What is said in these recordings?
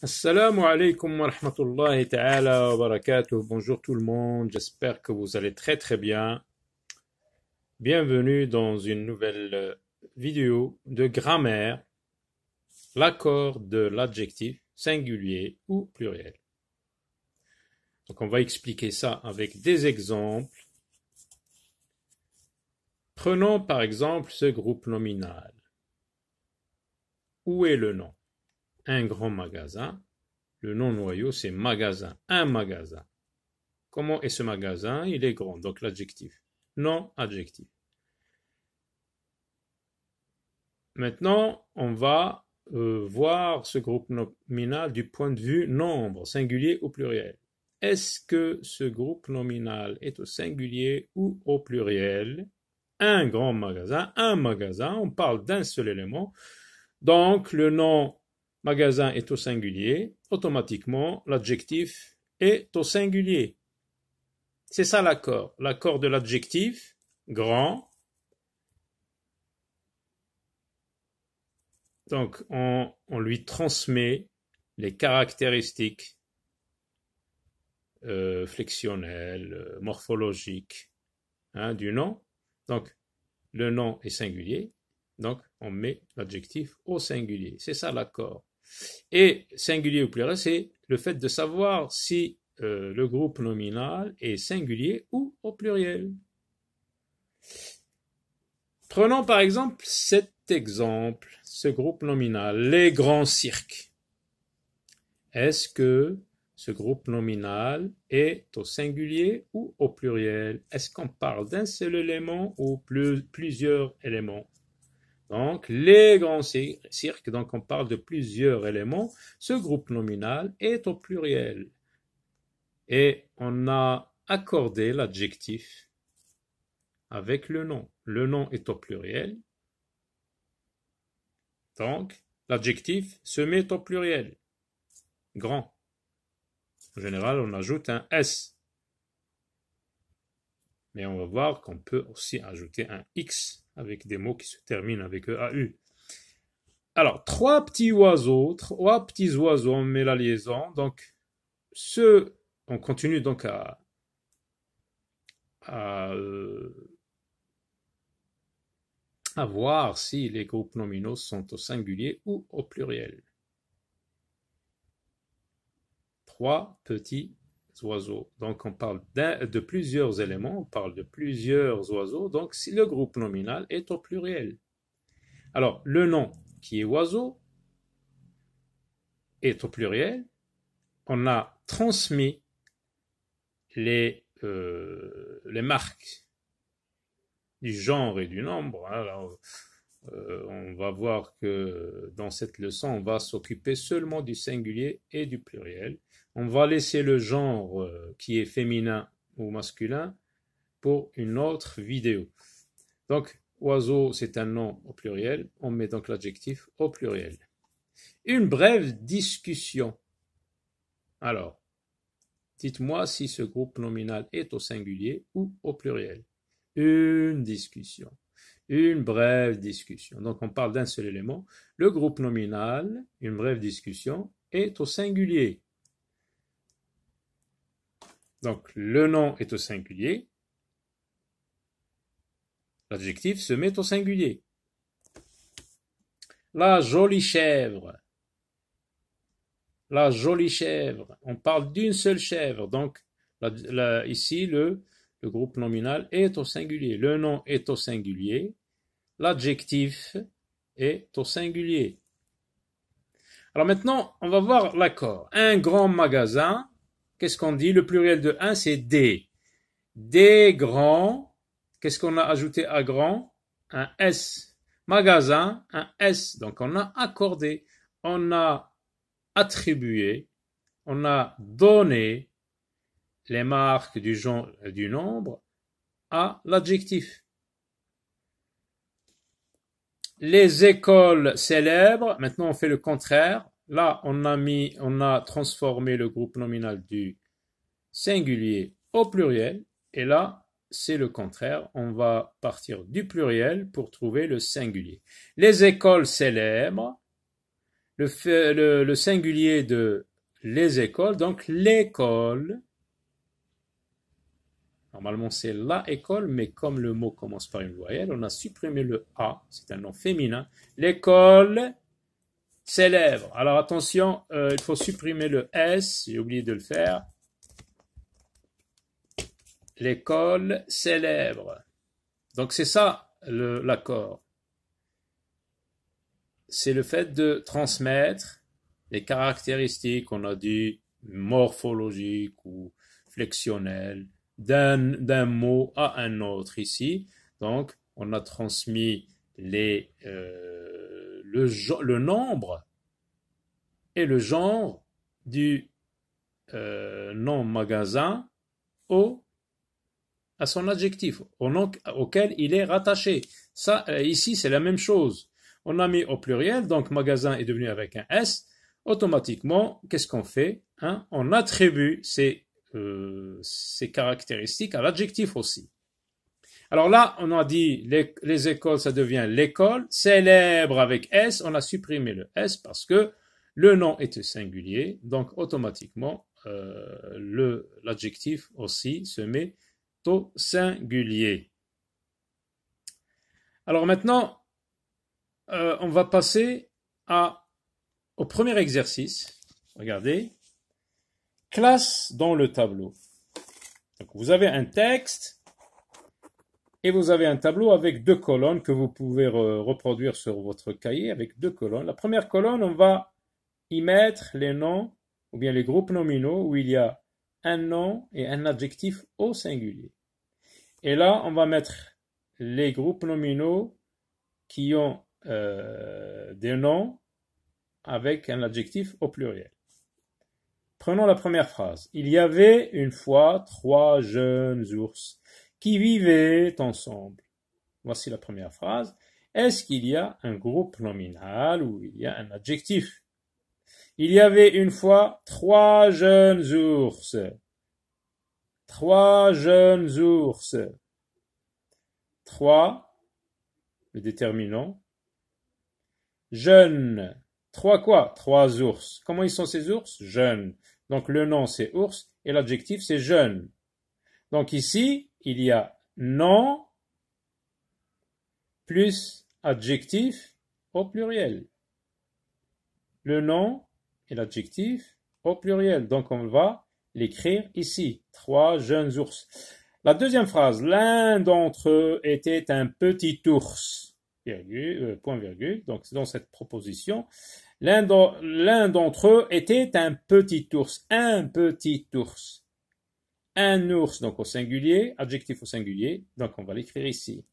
Assalamu alaikum wa rahmatullahi ta'ala wa barakatuh. Bonjour tout le monde, j'espère que vous allez très très bien. Bienvenue dans une nouvelle euh, vidéo de grammaire, l'accord de l'adjectif singulier ou pluriel. Donc on va expliquer ça avec des exemples. Prenons par exemple ce groupe nominal. Où est le nom un grand magasin. Le nom noyau, c'est magasin, un magasin. Comment est ce magasin Il est grand, donc l'adjectif. Non, adjectif. Maintenant, on va euh, voir ce groupe nominal du point de vue nombre, singulier ou pluriel. Est-ce que ce groupe nominal est au singulier ou au pluriel Un grand magasin, un magasin, on parle d'un seul élément. Donc, le nom magasin est au singulier, automatiquement l'adjectif est au singulier. C'est ça l'accord. L'accord de l'adjectif grand. Donc on, lui transmet les caractéristiques euh, flexionnelles, morphologiques hein, du nom. Donc le nom est singulier, donc on met l'adjectif au singulier. C'est ça l'accord. Et singulier ou pluriel, c'est le fait de savoir si euh, le groupe nominal est singulier ou au pluriel. Prenons par exemple cet exemple, ce groupe nominal, les grands cirques. Est-ce que ce groupe nominal est au singulier ou au pluriel Est-ce qu'on parle d'un seul élément ou plusieurs éléments donc, les grands cirques, donc on parle de plusieurs éléments, ce groupe nominal est au pluriel. Et on a accordé l'adjectif avec le nom. Le nom est au pluriel. Donc, l'adjectif se met au pluriel. Grand. En général, on ajoute un S. Mais on va voir qu'on peut aussi ajouter un X avec des mots qui se terminent avec e A-U. Alors, trois petits oiseaux, trois petits oiseaux, on met la liaison. Donc, ce, on continue donc à, à, euh, voir si les groupes nominaux sont au singulier ou au pluriel. Trois petits oiseaux. Donc on parle de plusieurs éléments, on parle de plusieurs oiseaux, donc si le groupe nominal est au pluriel. Alors le nom qui est oiseau est au pluriel. On a transmis les, euh, les marques du genre et du nombre. Hein. Euh, on va voir que dans cette leçon, on va s'occuper seulement du singulier et du pluriel. On va laisser le genre euh, qui est féminin ou masculin pour une autre vidéo. Donc, oiseau, c'est un nom au pluriel. On met donc l'adjectif au pluriel. Une brève discussion. Alors, dites-moi si ce groupe nominal est au singulier ou au pluriel. Une discussion. Une brève discussion. Donc, on parle d'un seul élément. Le groupe nominal, une brève discussion, est au singulier. Donc le nom est au singulier. L'adjectif se met au singulier. La jolie chèvre. La jolie chèvre. On parle d'une seule chèvre. Donc ici, le groupe nominal est au singulier. Le nom est au singulier. L'adjectif est au singulier. Alors maintenant, on va voir l'accord. Un grand magasin qu'est-ce qu'on dit Le pluriel de 1, c'est des. Des grands, qu'est-ce qu'on a ajouté à grand Un S. Magasin, un S. Donc on a accordé, on a attribué, on a donné les marques du genre du nombre à l'adjectif. Les écoles célèbres, maintenant on fait le contraire, Là, on a mis, on a transformé le groupe nominal du singulier au pluriel. Et là, c'est le contraire. On va partir du pluriel pour trouver le singulier. Les écoles célèbres, le, le singulier de les écoles, donc l'école. Normalement, c'est la école, mais comme le mot commence par une voyelle, on a supprimé le A, c'est un nom féminin. L'école Célèbre. Alors attention, euh, il faut supprimer le S, j'ai oublié de le faire. L'école célèbre. Donc c'est ça l'accord. C'est le fait de transmettre les caractéristiques, on a dit morphologiques ou flexionnelles, d'un mot à un autre ici. Donc on a transmis les... Euh, le, nombre et le genre du euh, nom magasin au, à son adjectif, au nom auquel il est rattaché. Ça, euh, ici, c'est la même chose. On a mis au pluriel, donc magasin est devenu avec un S. Automatiquement, qu'est-ce qu'on fait hein On attribue euh, ces caractéristiques à l'adjectif aussi. Alors là, on a dit les, écoles, ça devient l'école. Célèbre avec S, on a supprimé le S parce que le nom était singulier, donc automatiquement, euh, l'adjectif aussi se met au singulier. Alors maintenant, euh, on va passer à, au premier exercice. Regardez. Classe dans le tableau. vous avez un texte et vous avez un tableau avec deux colonnes que vous pouvez reproduire sur votre cahier avec deux colonnes. La première colonne, on va y mettre les noms ou bien les groupes nominaux où il y a un nom et un adjectif au singulier. Et là, on va mettre les groupes nominaux qui ont euh, des noms avec un adjectif au pluriel. Prenons la première phrase. Il y avait une fois trois jeunes ours qui vivaient ensemble. Voici la première phrase. Est-ce qu'il y a un groupe nominal ou il y a un adjectif Il y avait une fois trois jeunes ours. Trois jeunes ours. Trois, le déterminant. Jeunes. Trois quoi Trois ours. Comment ils sont ces ours Jeunes. Donc le nom c'est ours et l'adjectif c'est jeune. Donc ici, il y a nom plus adjectif au pluriel. Le nom et l'adjectif au pluriel. Donc on va l'écrire ici. Trois jeunes ours. La deuxième phrase, l'un d'entre eux était un petit ours. Euh, point virgule. Donc dans cette proposition, l'un d'entre eux était un petit ours. Un petit ours un ours, donc au singulier, adjectif au singulier, donc on va l'écrire ici.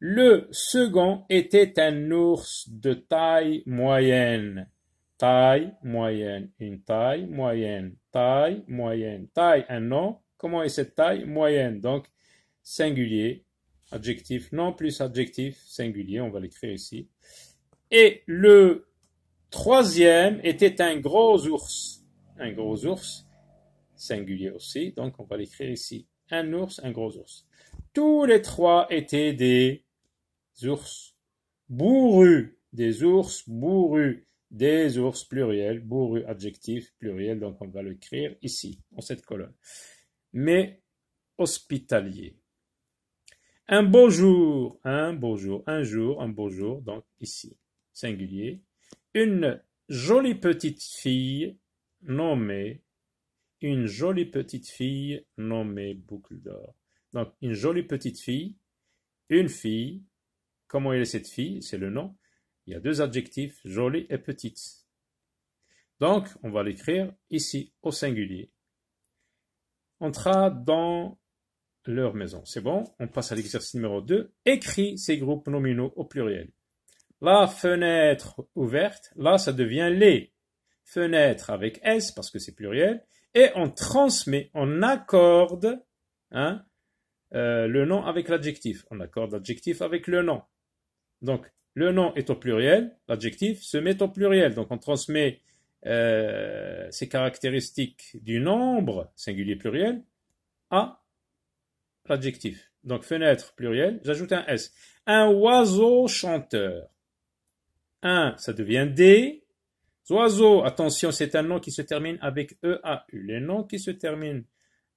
Le second était un ours de taille moyenne. Taille moyenne, une taille moyenne, taille moyenne, taille, un nom. Comment est cette taille moyenne Donc singulier, adjectif, non plus adjectif, singulier, on va l'écrire ici. Et le troisième était un gros ours. Un gros ours singulier aussi, donc on va l'écrire ici. Un ours, un gros ours. Tous les trois étaient des ours bourrus, des ours bourrus, des ours pluriel, bourrus adjectif pluriel, donc on va l'écrire ici, dans cette colonne. Mais hospitalier. Un beau jour, un beau jour, un jour, un beau jour, donc ici, singulier. Une jolie petite fille nommée une jolie petite fille nommée Boucle d'Or. Donc, une jolie petite fille, une fille. Comment est cette fille C'est le nom. Il y a deux adjectifs, jolie et petite. Donc, on va l'écrire ici au singulier. Entra dans leur maison. C'est bon, on passe à l'exercice numéro 2. Écris ces groupes nominaux au pluriel. La fenêtre ouverte, là ça devient les. Fenêtre avec S parce que c'est pluriel, et on transmet, on accorde hein, euh, le nom avec l'adjectif. On accorde l'adjectif avec le nom. Donc, le nom est au pluriel, l'adjectif se met au pluriel. Donc, on transmet euh, ces caractéristiques du nombre, singulier pluriel, à l'adjectif. Donc, fenêtre pluriel, j'ajoute un S. Un oiseau chanteur. Un, ça devient des. Oiseaux, attention, c'est un nom qui se termine avec E-A-U. Les noms qui se terminent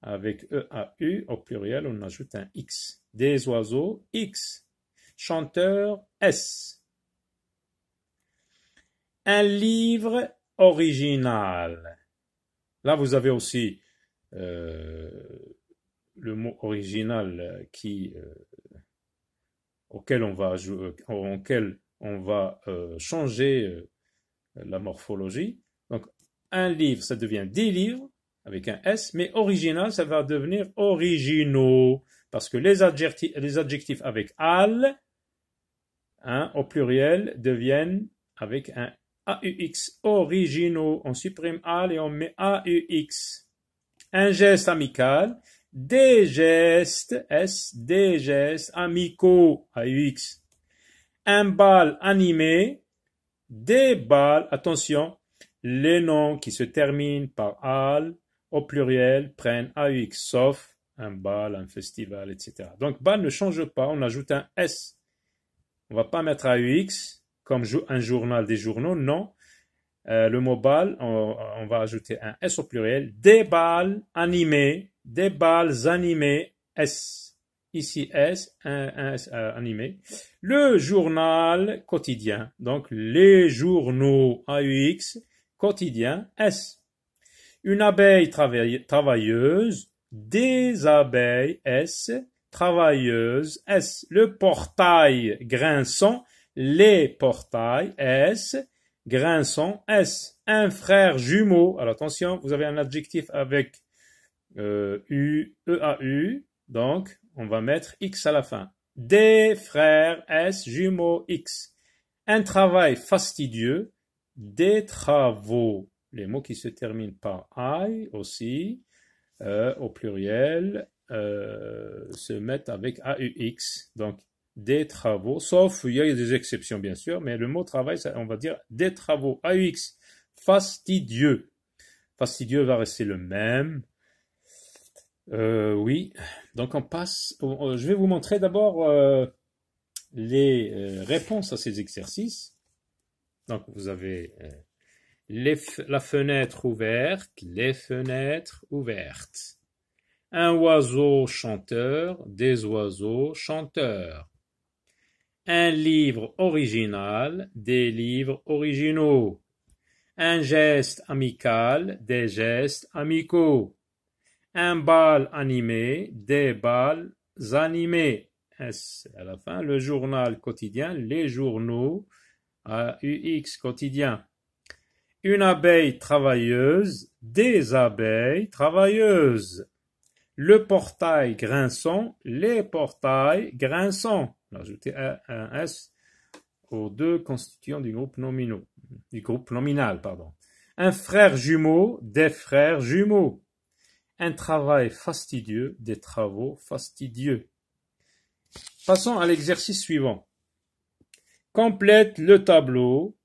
avec E-A-U, au pluriel, on ajoute un X. Des oiseaux, X. Chanteur, S. Un livre original. Là, vous avez aussi euh, le mot original qui, euh, auquel on va, on va euh, changer la morphologie. Donc, un livre, ça devient des livres avec un S, mais original, ça va devenir originaux. Parce que les adjectifs, avec al, hein, au pluriel, deviennent avec un AUX, originaux. On supprime al et on met AUX. Un geste amical, des gestes, S, des gestes amicaux, AUX. Un bal animé, des balles. Attention, les noms qui se terminent par al au pluriel prennent AUX, sauf un bal, un festival, etc. Donc bal ne change pas, on ajoute un S. On va pas mettre AUX comme un journal des journaux, non. Euh, le mot bal, on, on, va ajouter un S au pluriel. Des balles animées, des balles animées S ici S, un, euh, animé. Le journal quotidien, donc les journaux AUX, quotidien S. Une abeille travailleuse, des abeilles S, travailleuse S. Le portail grinçant, les portails S, grinçant S. Un frère jumeau, alors attention, vous avez un adjectif avec euh, U, E-A-U, donc on va mettre X à la fin. Des frères S jumeaux X. Un travail fastidieux, des travaux. Les mots qui se terminent par I aussi, euh, au pluriel, euh, se mettent avec AUX. Donc, des travaux, sauf il y a des exceptions bien sûr, mais le mot travail, ça, on va dire des travaux, AUX, fastidieux. Fastidieux va rester le même, euh, oui, donc on passe. Euh, je vais vous montrer d'abord euh, les réponses à ces exercices. Donc vous avez la fenêtre ouverte, les fenêtres ouvertes. Un oiseau chanteur, des oiseaux chanteurs. Un livre original, des livres originaux. Un geste amical, des gestes amicaux un bal animé, des bals animés. S à la fin, le journal quotidien, les journaux, ux quotidien. Une abeille travailleuse, des abeilles travailleuses. Le portail grinçant, les portails grinçants. Ajoutez un S aux deux constituants du groupe nominal. Du groupe nominal pardon. Un frère jumeau, des frères jumeaux. Un travail fastidieux, des travaux fastidieux. Passons à l'exercice suivant. Complète le tableau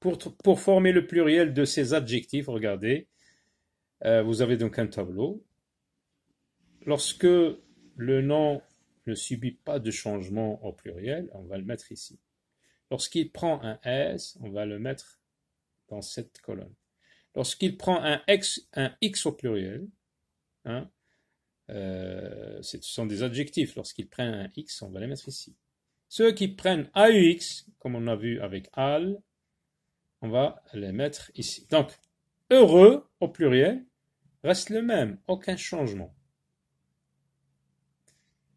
pour, pour, former le pluriel de ces adjectifs. Regardez, euh, vous avez donc un tableau. Lorsque le nom ne subit pas de changement au pluriel, on va le mettre ici. Lorsqu'il prend un S, on va le mettre dans cette colonne. Lorsqu'il prend un X, un X au pluriel, Hein. Euh, ce sont des adjectifs. Lorsqu'ils prennent un X, on va les mettre ici. Ceux qui prennent A-U-X comme on a vu avec AL, on va les mettre ici. Donc, heureux au pluriel reste le même, aucun changement.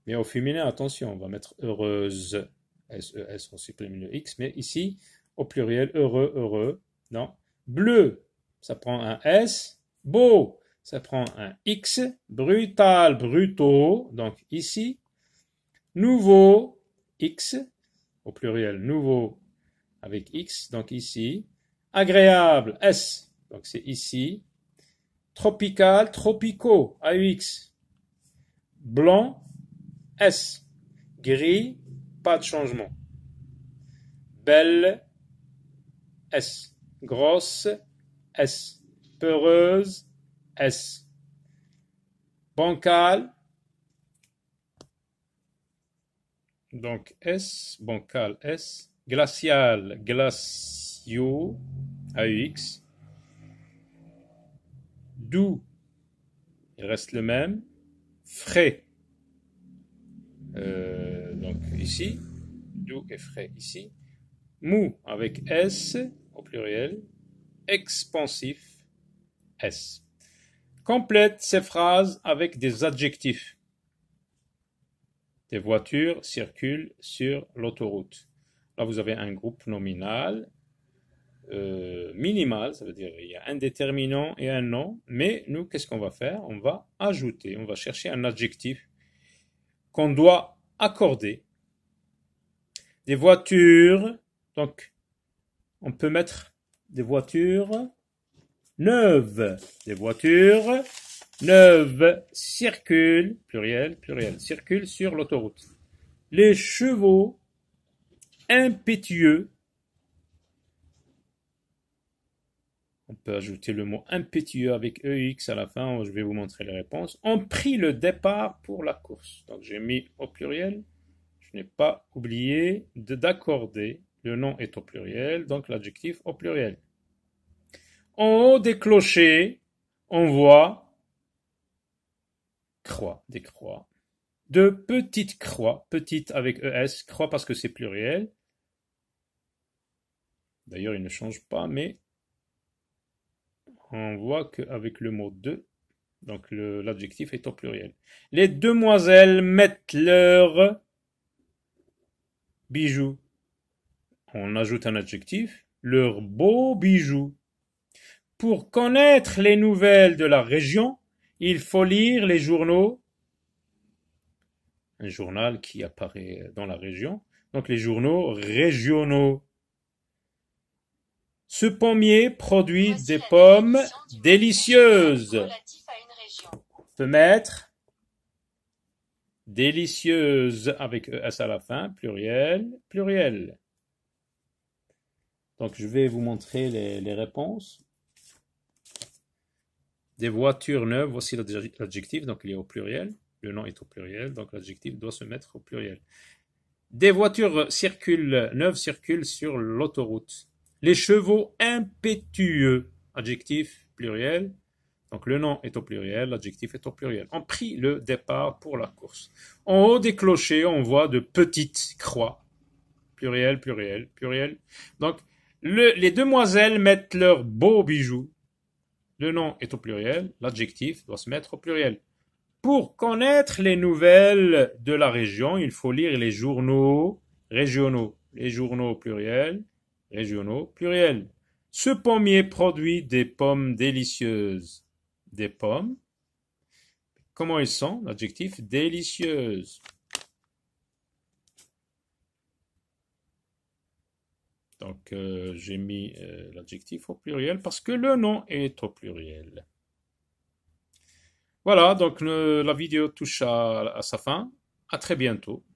Mais au féminin, attention, on va mettre heureuse. S, -E S, on supprime le X, mais ici, au pluriel, heureux, heureux. Non. Bleu, ça prend un S. Beau, ça prend un X, brutal, brutaux, donc ici, nouveau, X, au pluriel, nouveau avec X, donc ici, agréable, S, donc c'est ici, tropical, tropicaux, x blanc, S, gris, pas de changement, belle, S, grosse, S, peureuse, S. Bancal. Donc S, bancal S. Glacial, glacio, AUX. Doux, il reste le même. Frais. Euh, donc ici, doux et frais ici. Mou avec S au pluriel, expansif S. Complète ces phrases avec des adjectifs. Des voitures circulent sur l'autoroute. Là, vous avez un groupe nominal, euh, minimal, ça veut dire il y a un déterminant et un nom. Mais nous, qu'est-ce qu'on va faire On va ajouter, on va chercher un adjectif qu'on doit accorder. Des voitures, donc on peut mettre des voitures 9 des voitures neuves circulent, pluriel, pluriel, circulent sur l'autoroute. Les chevaux impétueux, on peut ajouter le mot impétueux avec EX à la fin, je vais vous montrer les réponses, ont pris le départ pour la course. Donc j'ai mis au pluriel, je n'ai pas oublié d'accorder, le nom est au pluriel, donc l'adjectif au pluriel. En haut des clochers, on voit croix, des croix, de petites croix, petites avec ES, croix parce que c'est pluriel. D'ailleurs, il ne change pas, mais on voit qu'avec le mot de, donc l'adjectif est au pluriel. Les demoiselles mettent leurs bijoux. On ajoute un adjectif, leurs beaux bijoux. Pour connaître les nouvelles de la région, il faut lire les journaux. Un journal qui apparaît dans la région, donc les journaux régionaux. Ce pommier produit des pommes délicieuses. mettre délicieuses avec e S à la fin, pluriel, pluriel. Donc je vais vous montrer les réponses. Des voitures neuves, voici l'adjectif, donc il est au pluriel. Le nom est au pluriel, donc l'adjectif doit se mettre au pluriel. Des voitures circulent, neuves circulent sur l'autoroute. Les chevaux impétueux, adjectif pluriel. Donc le nom est au pluriel, l'adjectif est au pluriel. On prit le départ pour la course. En haut des clochers, on voit de petites croix. Pluriel, pluriel, pluriel. Donc les demoiselles mettent leurs beaux bijoux le nom est au pluriel, l'adjectif doit se mettre au pluriel. Pour connaître les nouvelles de la région, il faut lire les journaux régionaux. Les journaux pluriels, pluriel, régionaux pluriel. Ce pommier produit des pommes délicieuses. Des pommes. Comment ils sont L'adjectif délicieuse. Donc, euh, j'ai mis euh, l'adjectif au pluriel parce que le nom est au pluriel. Voilà, donc la vidéo touche à, à sa fin. À très bientôt.